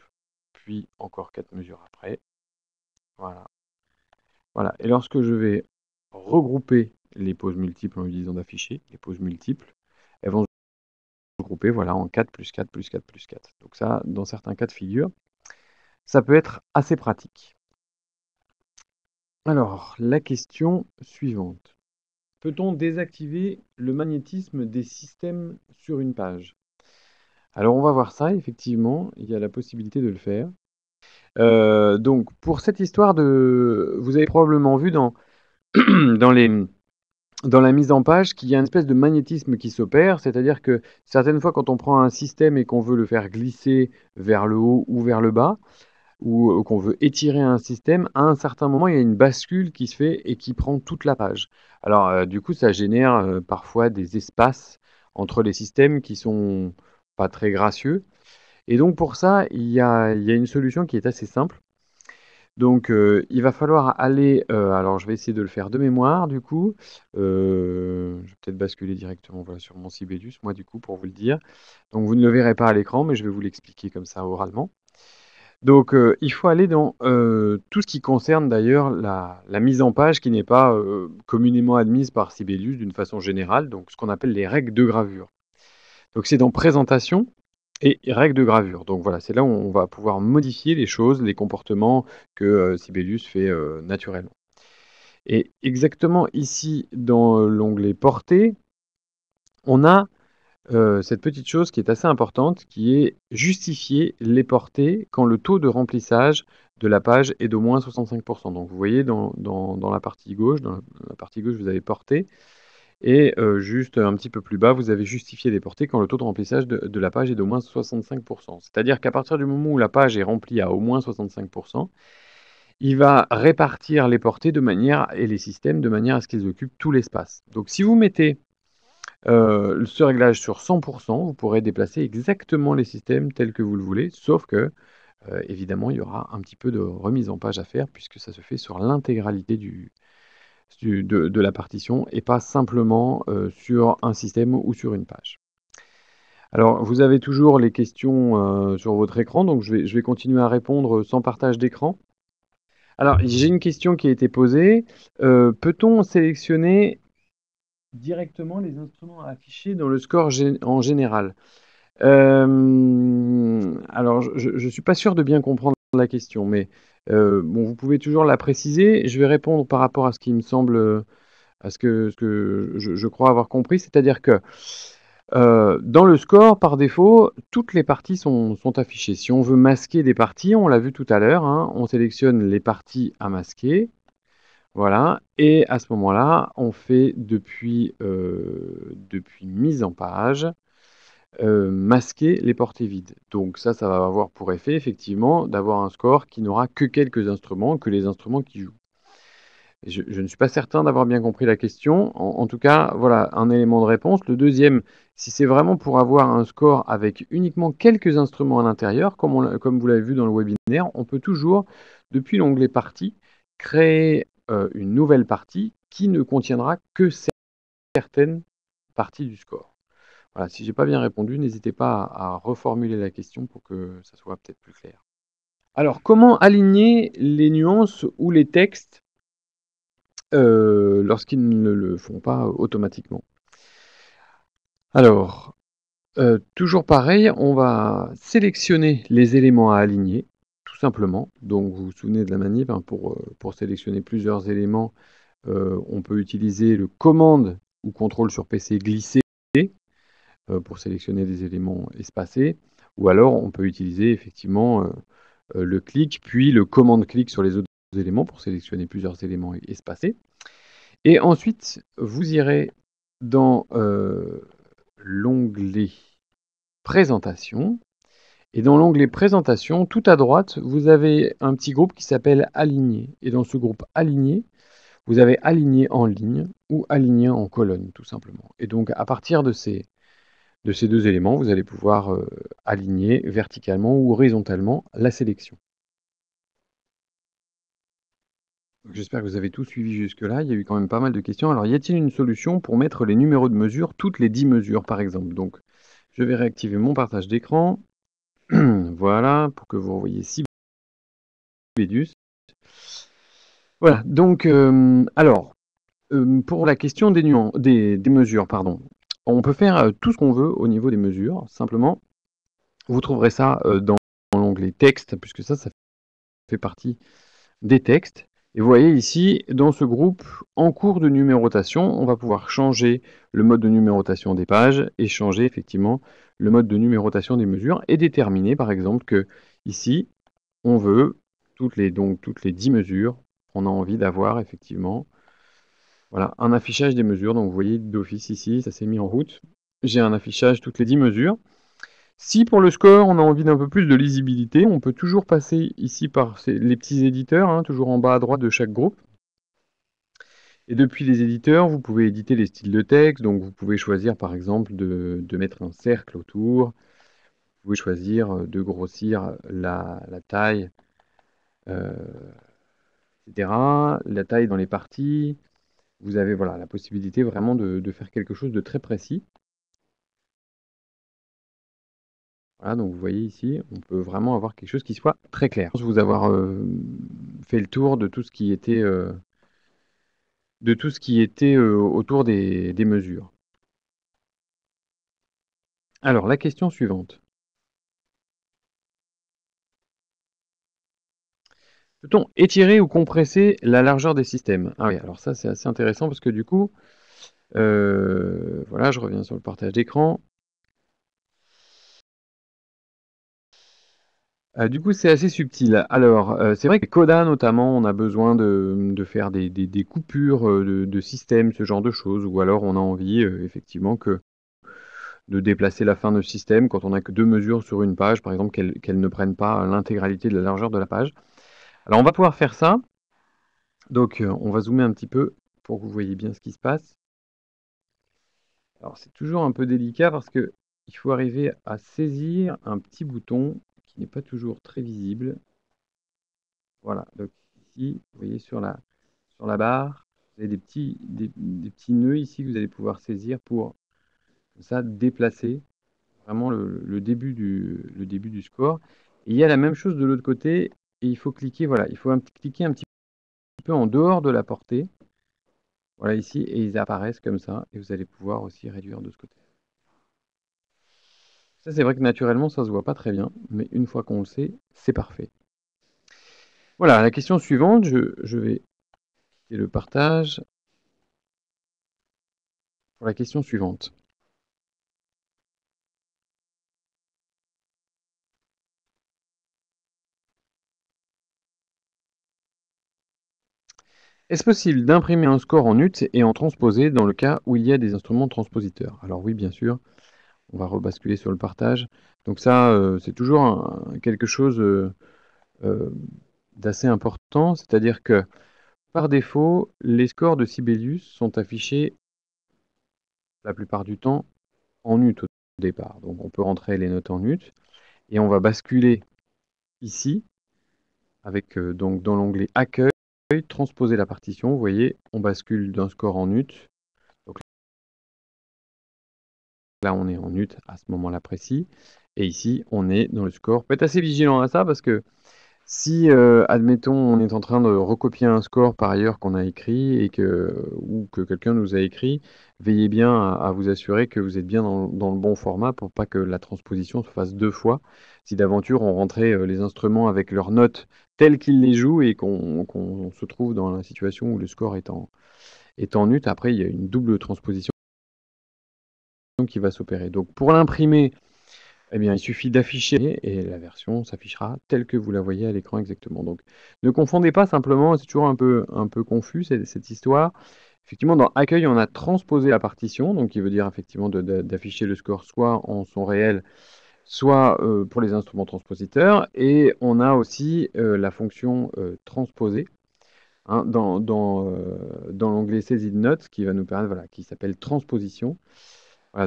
puis encore quatre mesures après. Voilà. Voilà. Et lorsque je vais regrouper les poses multiples en disant d'afficher, les poses multiples, elles vont se regrouper voilà, en 4 plus 4 plus 4 plus 4. Donc ça, dans certains cas de figure, ça peut être assez pratique. Alors, la question suivante. Peut-on désactiver le magnétisme des systèmes sur une page Alors on va voir ça, effectivement, il y a la possibilité de le faire. Euh, donc pour cette histoire de... Vous avez probablement vu dans, dans la mise en page qu'il y a une espèce de magnétisme qui s'opère, c'est-à-dire que certaines fois quand on prend un système et qu'on veut le faire glisser vers le haut ou vers le bas, ou euh, qu'on veut étirer un système, à un certain moment, il y a une bascule qui se fait et qui prend toute la page. Alors, euh, du coup, ça génère euh, parfois des espaces entre les systèmes qui sont pas très gracieux. Et donc, pour ça, il y a, une solution qui est assez simple. Donc, il va falloir aller. alors, je vais essayer de le faire de mémoire, du coup. je vais peut-être basculer directement sur mon Sibelius, moi, du coup, pour vous le dire. Donc, vous ne le verrez pas à l'écran, mais je vais vous l'expliquer comme ça oralement. Donc euh, il faut aller dans euh, tout ce qui concerne d'ailleurs la, mise en page qui n'est pas euh, communément admise par Sibelius d'une façon générale, donc ce qu'on appelle les règles de gravure. Donc c'est dans présentation et règles de gravure. Donc voilà, c'est là où on va pouvoir modifier les choses, les comportements que Sibelius fait naturellement. Et exactement ici dans l'onglet portée, on a euh, cette petite chose qui est assez importante, qui est justifier les portées quand le taux de remplissage de la page est d'au moins 65%. Donc vous voyez dans, la partie gauche, dans la, partie gauche vous avez porté, et euh, juste un petit peu plus bas, vous avez justifié les portées quand le taux de remplissage de, la page est d'au moins 65%. C'est-à-dire qu'à partir du moment où la page est remplie à au moins 65%, il va répartir les portées de manière et les systèmes de manière à ce qu'ils occupent tout l'espace. Donc si vous mettez euh, ce réglage sur 100%, vous pourrez déplacer exactement les systèmes tels que vous le voulez, sauf que, euh, évidemment, il y aura un petit peu de remise en page à faire, puisque ça se fait sur l'intégralité du, de, la partition et pas simplement euh, sur un système ou sur une page. Alors, vous avez toujours les questions sur votre écran, donc je vais, je vais continuer à répondre sans partage d'écran. Alors, j'ai une question qui a été posée. Peut-on sélectionner directement les instruments affichés dans le score en général. Euh, alors, je ne suis pas sûr de bien comprendre la question, mais euh, bon, vous pouvez toujours la préciser. Je vais répondre par rapport à ce qui me semble, à ce que, je, crois avoir compris, c'est-à-dire que euh, dans le score, par défaut, toutes les parties sont, affichées. Si on veut masquer des parties, on l'a vu tout à l'heure, hein, on sélectionne les parties à masquer, voilà, et à ce moment-là, on fait depuis, euh, depuis mise en page, euh, masquer les portées vides. Donc ça, ça va avoir pour effet, effectivement, d'avoir un score qui n'aura que quelques instruments, que les instruments qui jouent. Je, ne suis pas certain d'avoir bien compris la question. En, tout cas, voilà un élément de réponse. Le deuxième, si c'est vraiment pour avoir un score avec uniquement quelques instruments à l'intérieur, comme, comme vous l'avez vu dans le webinaire, on peut toujours, depuis l'onglet partie, créer euh, une nouvelle partie qui ne contiendra que certaines parties du score. Voilà, si j'ai pas bien répondu, n'hésitez pas à, reformuler la question pour que ça soit peut-être plus clair. Alors, comment aligner les nuances ou les textes euh, lorsqu'ils ne le font pas automatiquement Alors, euh, toujours pareil, on va sélectionner les éléments à aligner simplement. Donc vous vous souvenez de la manip, hein, pour, euh, pour, sélectionner plusieurs éléments, euh, on peut utiliser le commande ou contrôle sur PC glissé euh, pour sélectionner des éléments espacés, ou alors on peut utiliser effectivement le clic, puis le commande clic sur les autres éléments pour sélectionner plusieurs éléments espacés. Et ensuite, vous irez dans l'onglet présentation et dans l'onglet Présentation, tout à droite, vous avez un petit groupe qui s'appelle Aligner. Et dans ce groupe Aligné, vous avez Aligné en ligne ou Aligner en colonne, tout simplement. Et donc, à partir de ces, de ces deux éléments, vous allez pouvoir euh, aligner verticalement ou horizontalement la sélection. J'espère que vous avez tout suivi jusque-là. Il y a eu quand même pas mal de questions. Alors, y a-t-il une solution pour mettre les numéros de mesure, toutes les 10 mesures par exemple Donc, je vais réactiver mon partage d'écran. voilà, pour que vous si Bédus. Voilà, donc, euh, alors, euh, pour la question des, mesures, pardon, on peut faire euh, tout ce qu'on veut au niveau des mesures, simplement, vous trouverez ça dans l'onglet texte, puisque ça, ça fait partie des textes. Et vous voyez ici, dans ce groupe en cours de numérotation, on va pouvoir changer le mode de numérotation des pages et changer effectivement le mode de numérotation des mesures et déterminer par exemple que ici, on veut toutes les, donc, toutes les 10 mesures, on a envie d'avoir effectivement voilà, un affichage des mesures. Donc vous voyez d'office ici, ça s'est mis en route. J'ai un affichage toutes les 10 mesures. Si pour le score, on a envie d'un peu plus de lisibilité, on peut toujours passer ici par les petits éditeurs, hein, toujours en bas à droite de chaque groupe. Et depuis les éditeurs, vous pouvez éditer les styles de texte. Donc vous pouvez choisir par exemple de, mettre un cercle autour. Vous pouvez choisir de grossir la, taille, euh, etc. La taille dans les parties. Vous avez voilà, la possibilité vraiment de faire quelque chose de très précis. Voilà, donc vous voyez ici, on peut vraiment avoir quelque chose qui soit très clair. Je vous avoir euh, fait le tour de tout ce qui était, euh, de tout ce qui était euh, autour des, mesures. Alors, la question suivante. Peut-on étirer ou compresser la largeur des systèmes Ah oui, alors ça c'est assez intéressant parce que du coup, voilà, je reviens sur le partage d'écran. Euh, du coup, c'est assez subtil. Alors, euh, c'est vrai que Coda, notamment, on a besoin de, faire des, coupures euh, de, système, ce genre de choses, ou alors on a envie, effectivement, que de déplacer la fin de système quand on n'a que deux mesures sur une page, par exemple, qu'elles ne prennent pas l'intégralité de la largeur de la page. Alors, on va pouvoir faire ça. Donc, on va zoomer un petit peu pour que vous voyez bien ce qui se passe. Alors, c'est toujours un peu délicat parce qu'il faut arriver à saisir un petit bouton n'est pas toujours très visible. Voilà, donc ici, vous voyez sur la, sur la barre, vous avez des petits, des, petits nœuds ici que vous allez pouvoir saisir pour ça déplacer vraiment le, début du, le début du score. il y a la même chose de l'autre côté, et il faut cliquer, voilà, il faut un, cliquer un petit peu en dehors de la portée. Voilà ici, et ils apparaissent comme ça, et vous allez pouvoir aussi réduire de ce côté. Ça, c'est vrai que naturellement, ça se voit pas très bien, mais une fois qu'on le sait, c'est parfait. Voilà, la question suivante, je, vais quitter le partage pour la question suivante. Est-ce possible d'imprimer un score en UT et en transposer dans le cas où il y a des instruments transpositeurs Alors oui, bien sûr on va rebasculer sur le partage. Donc ça, euh, c'est toujours quelque chose euh, euh, d'assez important, c'est-à-dire que par défaut, les scores de Sibelius sont affichés la plupart du temps en UT au départ. Donc on peut rentrer les notes en UT et on va basculer ici avec donc dans l'onglet accueil transposer la partition, vous voyez, on bascule d'un score en UT là, on est en UT à ce moment-là précis. Et ici, on est dans le score. peut être assez vigilant à ça parce que si, euh, admettons, on est en train de recopier un score par ailleurs qu'on a écrit et que, ou que quelqu'un nous a écrit, veillez bien à, vous assurer que vous êtes bien dans, le bon format pour pas que la transposition se fasse deux fois. Si d'aventure on rentrait euh, les instruments avec leurs notes telles qu'ils les jouent et qu'on se trouve dans la situation où le score est en, est en ut, après il y a une double transposition qui va s'opérer. Donc pour l'imprimer, eh bien, il suffit d'afficher et la version s'affichera telle que vous la voyez à l'écran exactement. Donc ne confondez pas simplement, c'est toujours un peu, un peu confus cette, histoire. Effectivement, dans Accueil, on a transposé la partition, donc qui veut dire effectivement d'afficher le score soit en son réel, soit euh, pour les instruments transpositeurs. Et on a aussi euh, la fonction euh, transposer hein, dans, dans, dans l'onglet Saisie de notes qui va nous permettre, voilà, qui s'appelle transposition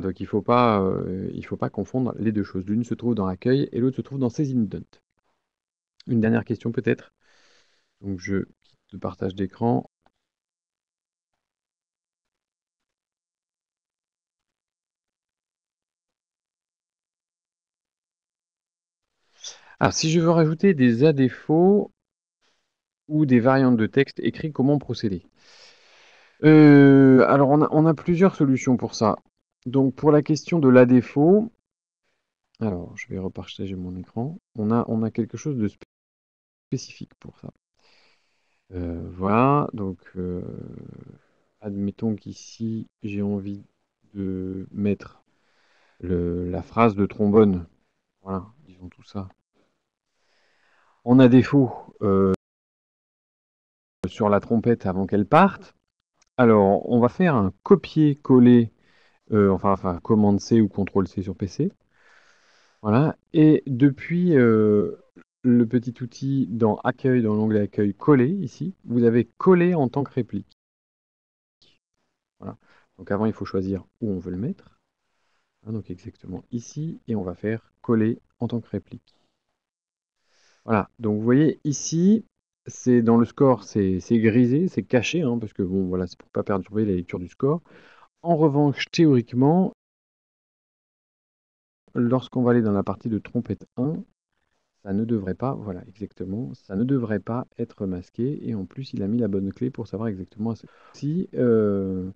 donc il ne faut, pas, euh, faut pas confondre les deux choses. L'une se trouve dans l'accueil et l'autre se trouve dans ses indents. Une dernière question peut-être. Donc je quitte partage d'écran. Alors si je veux rajouter des a défauts ou des variantes de texte écrit, comment procéder euh, alors on a, plusieurs solutions pour ça. Donc pour la question de la défaut, alors je vais repartager mon écran. On a, on a quelque chose de spécifique pour ça. Euh, voilà, donc euh, admettons qu'ici j'ai envie de mettre la phrase de trombone. Voilà, disons tout ça. On a défaut euh, sur la trompette avant qu'elle parte. Alors on va faire un copier-coller euh, enfin, enfin C ou Contrôle C sur PC. Voilà. Et depuis euh, le petit outil dans Accueil, dans l'onglet Accueil coller, ici, vous avez coller en tant que réplique. Voilà. Donc avant, il faut choisir où on veut le mettre. Hein, donc exactement ici, et on va faire coller en tant que réplique. Voilà, donc vous voyez ici, c'est dans le score, c'est grisé, c'est caché, hein, parce que bon, voilà, c'est pour ne pas perturber la lecture du score. En revanche, théoriquement, lorsqu'on va aller dans la partie de trompette 1, ça ne devrait pas, voilà exactement, ça ne devrait pas être masqué. Et en plus, il a mis la bonne clé pour savoir exactement si euh,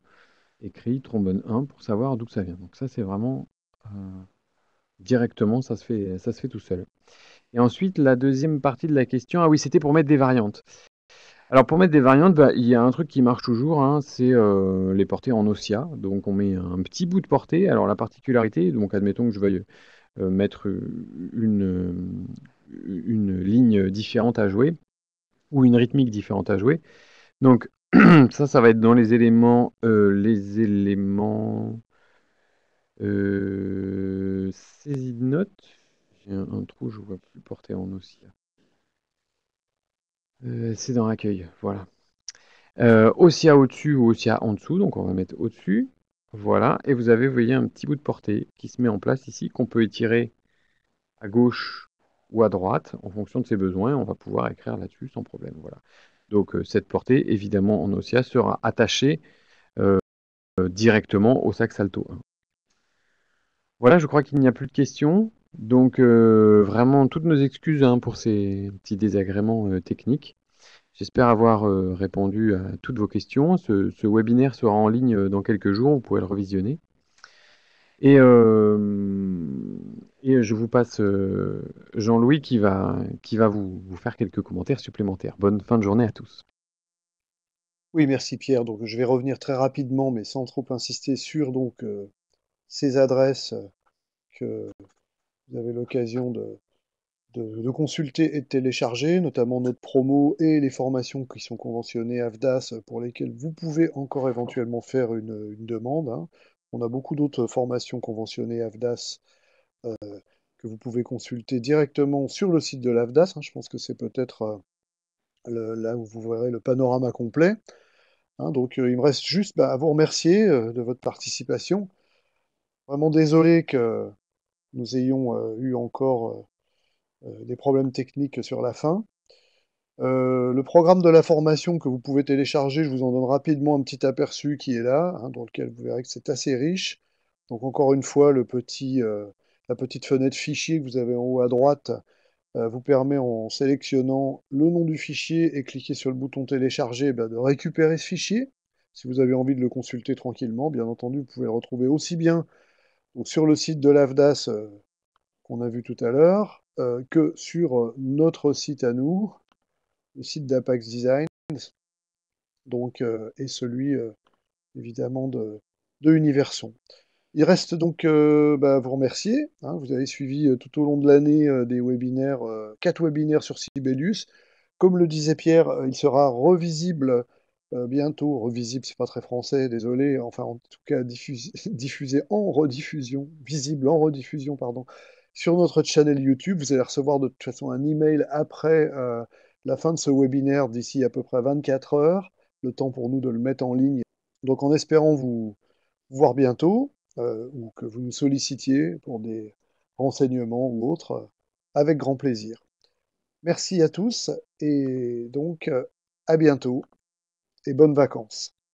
écrit trombone 1 pour savoir d'où ça vient. Donc ça, c'est vraiment euh, directement, ça se, fait, ça se fait tout seul. Et ensuite, la deuxième partie de la question, ah oui, c'était pour mettre des variantes. Alors pour mettre des variantes, bah, il y a un truc qui marche toujours, hein, c'est euh, les portées en ossia. Donc on met un petit bout de portée. Alors la particularité, donc admettons que je veuille euh, mettre euh, une, ligne différente à jouer ou une rythmique différente à jouer. Donc ça, ça va être dans les éléments, les éléments saisie de notes. J'ai un, trou, je vois plus porter en ossia. Euh, c'est dans l'accueil, voilà. Euh, ossia au-dessus ou à en dessous, donc on va mettre au-dessus. Voilà, et vous avez, vous voyez, un petit bout de portée qui se met en place ici, qu'on peut étirer à gauche ou à droite en fonction de ses besoins. On va pouvoir écrire là-dessus sans problème. Voilà. Donc euh, cette portée, évidemment, en ossia, sera attachée directement au sac Salto 1. Voilà, je crois qu'il n'y a plus de questions. Donc euh, vraiment toutes nos excuses hein, pour ces petits désagréments euh, techniques. J'espère avoir euh, répondu à toutes vos questions. Ce, webinaire sera en ligne dans quelques jours, vous pouvez le revisionner. Et, je vous passe Jean-Louis qui va, qui va vous, faire quelques commentaires supplémentaires. Bonne fin de journée à tous. Oui, merci Pierre. Donc je vais revenir très rapidement, mais sans trop insister sur donc, ces adresses que vous avez l'occasion de, consulter et de télécharger, notamment notre promo et les formations qui sont conventionnées AFDAS pour lesquelles vous pouvez encore éventuellement faire une, demande. Hein. On a beaucoup d'autres formations conventionnées AFDAS euh, que vous pouvez consulter directement sur le site de l'AFDAS. Hein. Je pense que c'est peut-être euh, là où vous verrez le panorama complet. Hein. donc euh, il me reste juste bah, à vous remercier de votre participation. Vraiment désolé que nous ayons euh, eu encore euh, euh, des problèmes techniques sur la fin. le programme de la formation que vous pouvez télécharger, je vous en donne rapidement un petit aperçu qui est là, hein, dans lequel vous verrez que c'est assez riche. Donc encore une fois, la petite fenêtre fichier que vous avez en haut à droite vous permet en sélectionnant le nom du fichier et cliquer sur le bouton télécharger eh de récupérer ce fichier. Si vous avez envie de le consulter tranquillement, bien entendu, vous pouvez le retrouver aussi bien sur le site de l'AFDAS euh, qu'on a vu tout à l'heure, euh, que sur euh, notre site à nous, le site d'Apax Design, donc, et celui évidemment de, Universon. Il reste donc bah, à vous remercier. Hein, vous avez suivi tout au long de l'année des webinaires, quatre webinaires sur Sibelius. Comme le disait Pierre, il sera revisible euh, bientôt revisible, c'est pas très français, désolé, enfin en tout cas diffusé, en rediffusion, visible en rediffusion, pardon, sur notre channel YouTube. Vous allez recevoir de toute façon un email après euh, la fin de ce webinaire d'ici à peu près 24 heures, le temps pour nous de le mettre en ligne. Donc en espérant vous voir bientôt euh, ou que vous nous sollicitiez pour des renseignements ou autres, avec grand plaisir. Merci à tous et donc à bientôt et bonnes vacances